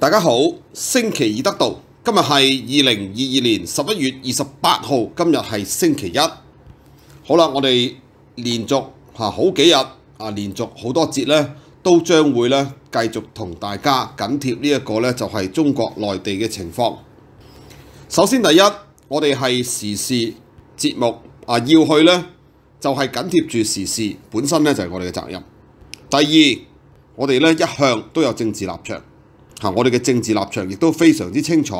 大家好，星期二得道，今日系二零二二年十一月二十八号，今日系星期一。好啦，我哋連續吓好幾日啊，連續好多節咧，都將會咧繼續同大家緊貼呢一個咧，就係中國內地嘅情況。首先第一，我哋係時事節目啊，要去咧就係緊貼住時事本身咧，就係我哋嘅責任。第二，我哋咧一向都有政治立場。嚇！我哋嘅政治立場亦都非常之清楚，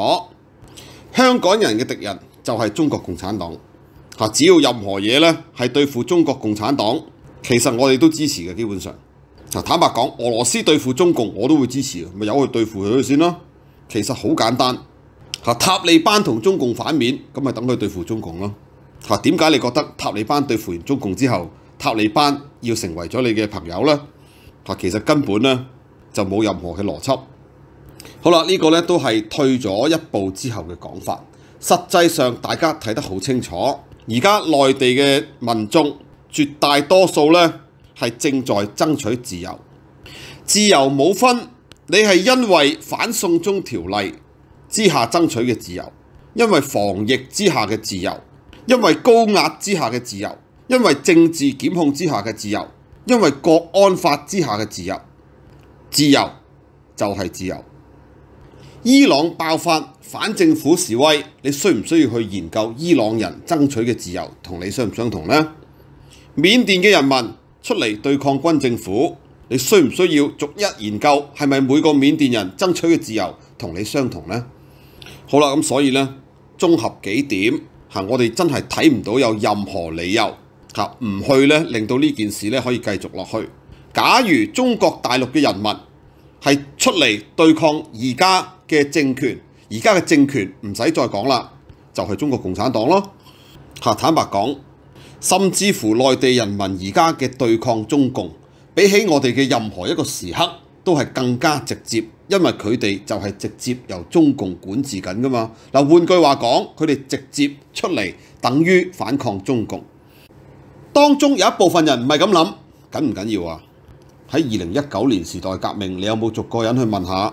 香港人嘅敵人就係中國共產黨。嚇！只要任何嘢咧係對付中國共產黨，其實我哋都支持嘅。基本上，坦白講，俄羅斯對付中共，我都會支持，咪由佢對付佢先咯。其實好簡單。塔利班同中共反面，咁咪等佢對付中共咯。嚇！點解你覺得塔利班對付完中共之後，塔利班要成為咗你嘅朋友呢？其實根本咧就冇任何嘅邏輯。好啦，呢個咧都係退咗一步之後嘅講法。實際上，大家睇得好清楚。而家內地嘅民眾絕大多數咧係正在爭取自由。自由冇分，你係因為反送中條例之下爭取嘅自由，因為防疫之下嘅自由，因為高壓之下嘅自由，因為政治檢控之下嘅自由，因為國安法之下嘅自由。自由就係自由。伊朗爆發反政府示威，你需唔需要去研究伊朗人爭取嘅自由同你相唔相同呢？緬甸嘅人民出嚟對抗軍政府，你需唔需要逐一研究係咪每個緬甸人爭取嘅自由同你相同呢？好啦，咁所以呢，綜合幾點嚇，我哋真係睇唔到有任何理由嚇唔去呢，令到呢件事呢可以繼續落去。假如中國大陸嘅人民係出嚟對抗而家。嘅政权，而家嘅政权唔使再讲啦，就系中国共产党咯。吓，坦白讲，甚至乎内地人民而家嘅对抗中共，比起我哋嘅任何一个时刻都系更加直接，因为佢哋就系直接由中共管治紧噶嘛。嗱，换句话讲，佢哋直接出嚟等于反抗中共。当中有一部分人唔系咁谂，紧唔紧要啊？喺二零一九年时代革命，你有冇逐个人去问下？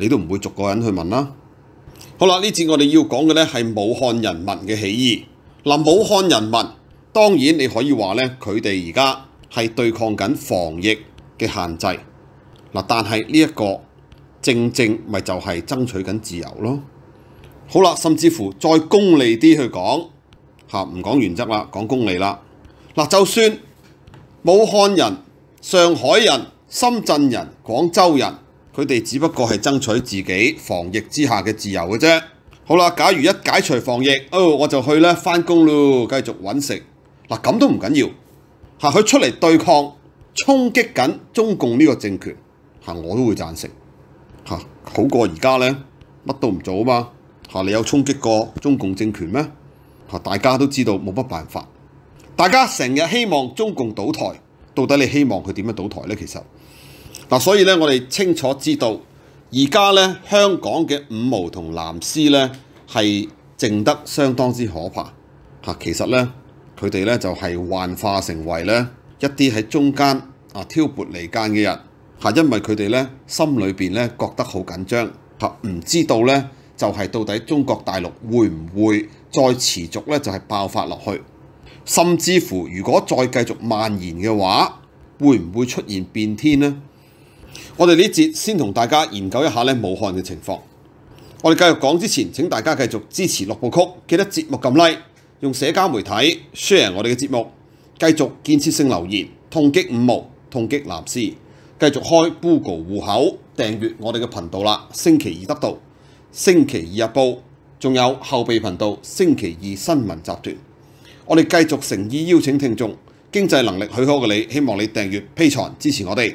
你都唔會逐個人去問啦。好啦，呢次我哋要講嘅咧係武漢人民嘅起義。嗱，武漢人民當然你可以話咧，佢哋而家係對抗緊防疫嘅限制。嗱，但係呢一個正正咪就係爭取緊自由咯。好啦，甚至乎再功利啲去講嚇，唔講原則啦，講功利啦。嗱，就算武漢人、上海人、深圳人、廣州人。佢哋只不過係爭取自己防疫之下嘅自由嘅啫。好啦，假如一解除防疫，哦，我就去咧翻工咯，繼續揾食。嗱咁都唔緊要，係佢出嚟對抗衝擊緊中共呢個政權，係我都會贊成。嚇，好過而家咧，乜都唔做啊嘛。嚇，你有衝擊過中共政權咩？嚇，大家都知道冇乜辦法。大家成日希望中共倒台，到底你希望佢點樣倒台咧？其實？嗱，所以咧，我哋清楚知道，而家咧香港嘅五毛同藍絲咧係靜得相當之可怕。嚇，其實咧佢哋咧就係幻化成為咧一啲喺中間啊挑撥離間嘅人。嚇，因為佢哋咧心裏邊咧覺得好緊張，嚇唔知道咧就係到底中國大陸會唔會再持續咧就係爆發落去，甚至乎如果再繼續蔓延嘅話，會唔會出現變天咧？我哋呢节先同大家研究一下咧武汉嘅情况。我哋继续讲之前，请大家继续支持六部曲，记得节目撳 like，用社交媒体 share 我哋嘅节目，继续建设性留言，痛击五毛，痛击藍絲，继续开 Google 户口订阅我哋嘅频道啦。星期二得到，星期二日报，仲有后备频道星期二新闻集团。我哋继续诚意邀请听众，经济能力许可嘅你，希望你订阅披财支持我哋。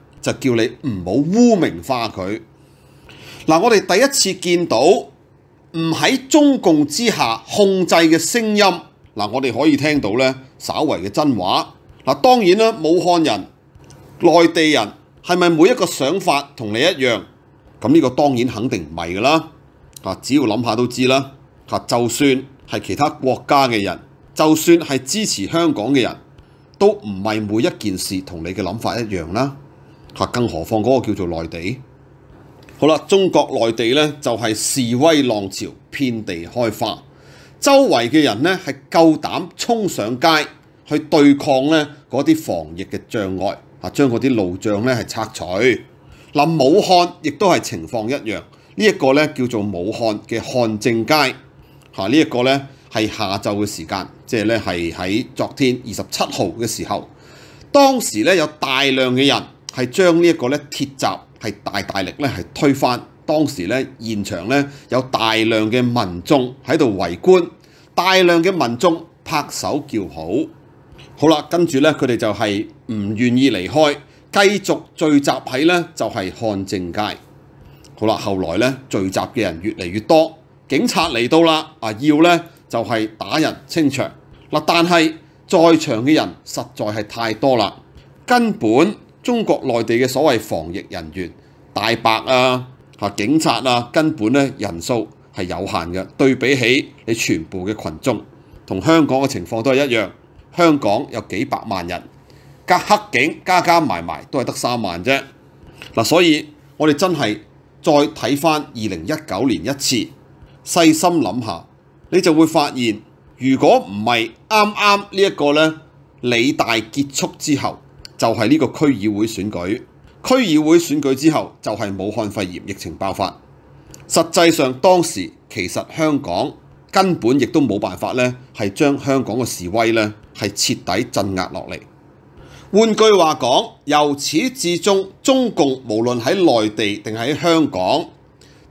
就叫你唔好污名化佢嗱。我哋第一次見到唔喺中共之下控制嘅聲音嗱，我哋可以聽到咧，稍微嘅真話嗱。當然啦，武漢人、內地人係咪每一個想法同你一樣？咁呢個當然肯定唔係噶啦啊！只要諗下都知啦就算係其他國家嘅人，就算係支持香港嘅人，都唔係每一件事同你嘅諗法一樣啦。嚇，更何況嗰個叫做內地，好啦，中國內地咧就係示威浪潮遍地開花，周圍嘅人咧係夠膽衝上街去對抗咧嗰啲防疫嘅障礙，嚇將嗰啲路障咧係拆除。嗱，武漢亦都係情況一樣，呢一個咧叫做武漢嘅漢正街，嚇呢一個咧係下晝嘅時間，即係咧係喺昨天二十七號嘅時候，當時咧有大量嘅人。係將呢一個咧鐵閘係大大力咧係推翻。當時咧現場咧有大量嘅民眾喺度圍觀，大量嘅民眾拍手叫好。好啦，跟住咧佢哋就係唔願意離開，繼續聚集喺咧就係漢政街。好啦，後來咧聚集嘅人越嚟越多，警察嚟到啦啊，要咧就係打人清場嗱，但係在場嘅人實在係太多啦，根本。中國內地嘅所謂防疫人員、大白啊、嚇警察啊，根本咧人數係有限嘅。對比起你全部嘅群眾，同香港嘅情況都係一樣。香港有幾百萬人，加黑警加加埋埋都係得三萬啫。嗱，所以我哋真係再睇翻二零一九年一次，細心諗下，你就會發現，如果唔係啱啱呢一個咧，李大結束之後。就係呢個區議會選舉，區議會選舉之後就係武漢肺炎疫情爆發。實際上當時其實香港根本亦都冇辦法咧，係將香港嘅示威咧係徹底鎮壓落嚟。換句話講，由始至終，中共無論喺內地定喺香港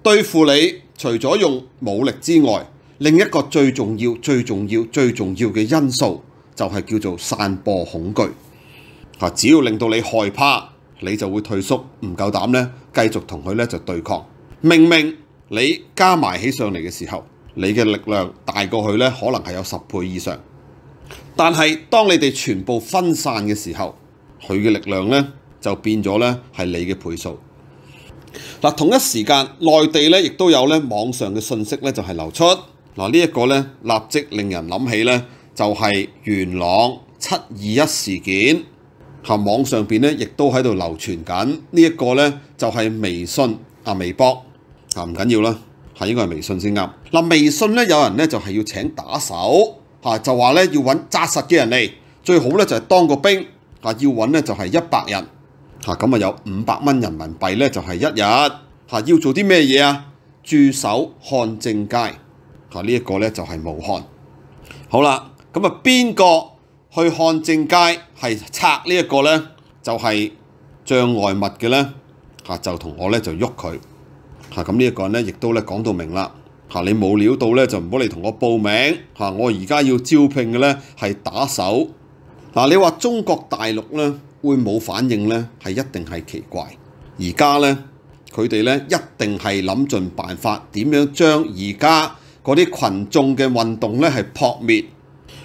對付你，除咗用武力之外，另一個最重要、最重要、最重要嘅因素就係叫做散播恐懼。啊！只要令到你害怕，你就會退縮，唔夠膽咧，繼續同佢咧就對抗。明明你加埋起上嚟嘅時候，你嘅力量大過佢咧，可能係有十倍以上。但係當你哋全部分散嘅時候，佢嘅力量咧就變咗咧係你嘅倍數。嗱，同一時間，內地咧亦都有咧網上嘅信息咧就係流出嗱呢一個咧立即令人諗起咧就係元朗七二一事件。嚇網上邊咧，亦都喺度流傳緊呢一個咧，就係微信啊、微博嚇唔緊要啦，嚇應該係微信先啱。嗱微信咧，有人咧就係要請打手嚇，就話咧要揾扎實嘅人嚟，最好咧就係當個兵嚇，要揾咧就係一百人嚇，咁啊有五百蚊人民幣咧就係一日嚇，要做啲咩嘢啊？駐守漢正街，嚇呢一個咧就係武漢。好啦，咁啊邊個？去漢正街係拆呢一個咧，就係障礙物嘅咧，嚇就同我咧就喐佢，嚇咁呢一個人咧亦都咧講到明啦，嚇你冇料到咧就唔好嚟同我報名，嚇我而家要招聘嘅咧係打手，嗱你話中國大陸咧會冇反應咧係一定係奇怪，而家咧佢哋咧一定係諗盡辦法點樣將而家嗰啲群眾嘅運動咧係撲滅。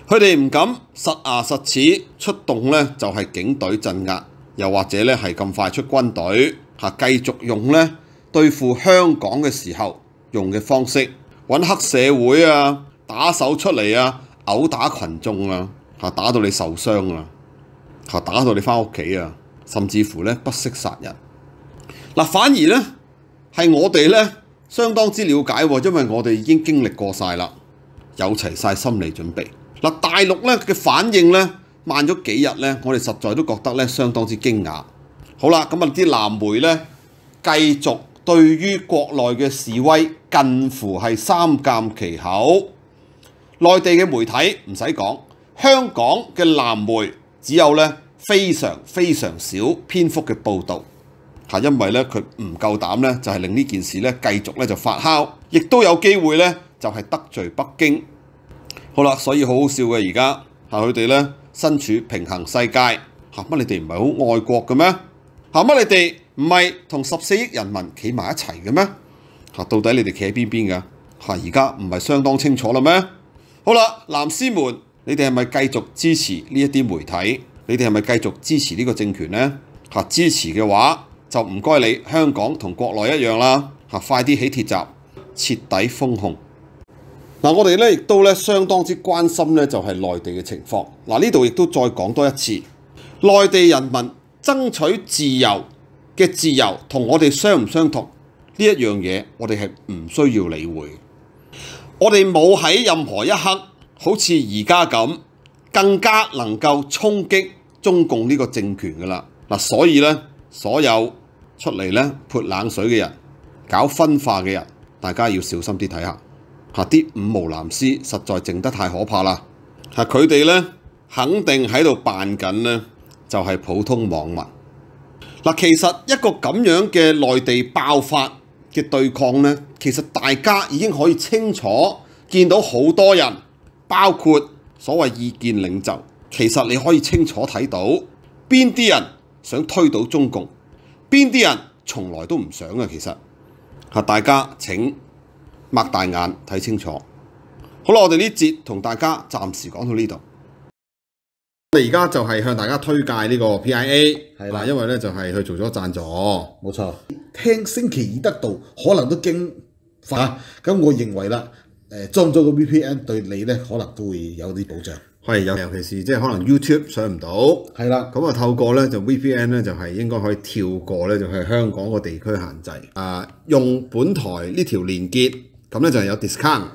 佢哋唔敢實牙實齒出動呢就係警隊鎮壓，又或者呢係咁快出軍隊嚇，繼續用呢對付香港嘅時候用嘅方式揾黑社會啊，打手出嚟啊，毆打群眾啊嚇，打到你受傷啊嚇，打到你翻屋企啊，甚至乎呢不惜殺人嗱。反而呢係我哋呢相當之了解，因為我哋已經經歷過晒啦，有齊晒心理準備。嗱，大陸咧嘅反應咧慢咗幾日咧，我哋實在都覺得咧相當之驚訝。好啦，咁啊啲藍媒咧繼續對於國內嘅示威近乎係三監其口。內地嘅媒體唔使講，香港嘅藍媒只有咧非常非常少篇幅嘅報導，因為咧佢唔夠膽咧就係令呢件事咧繼續咧就發酵，亦都有機會咧就係得罪北京。好啦，所以好好笑嘅而家，嚇佢哋咧身處平衡世界，嚇乜你哋唔係好愛國嘅咩？嚇乜你哋唔係同十四億人民企埋一齊嘅咩？嚇到底你哋企喺邊邊㗎？嚇而家唔係相當清楚啦咩？好啦，藍絲們，你哋係咪繼續支持呢一啲媒體？你哋係咪繼續支持呢個政權咧？嚇支持嘅話就唔該你，香港同國內一樣啦，嚇快啲起鐵閘，徹底封控。嗱，我哋咧亦都咧相當之關心咧，就係內地嘅情況。嗱，呢度亦都再講多一次，內地人民爭取自由嘅自由，同我哋相唔相同呢一樣嘢？我哋係唔需要理會。我哋冇喺任何一刻好似而家咁，更加能夠衝擊中共呢個政權噶啦。嗱，所以咧，所有出嚟咧潑冷水嘅人，搞分化嘅人，大家要小心啲睇下。嚇啲五毛男屍實在靜得太可怕啦！嚇佢哋咧，肯定喺度扮緊咧，就係普通網民。嗱，其實一個咁樣嘅內地爆發嘅對抗咧，其實大家已經可以清楚見到好多人，包括所謂意見領袖，其實你可以清楚睇到邊啲人想推倒中共，邊啲人從來都唔想嘅。其實嚇大家請。擘大眼睇清楚，好啦，我哋呢节同大家暂时讲到呢度。我哋而家就系向大家推介呢个 P I A，系啦，因为咧就系佢做咗赞助，冇错。听星期二得到可能都惊吓，咁我认为啦，诶装咗个 V P N 对你咧可能都会有啲保障，系有，尤其是即系可能 YouTube 上唔到，系啦，咁啊透过咧就 V P N 咧就系应该可以跳过咧就係香港个地区限制，啊用本台呢条连結咁咧就有 discount。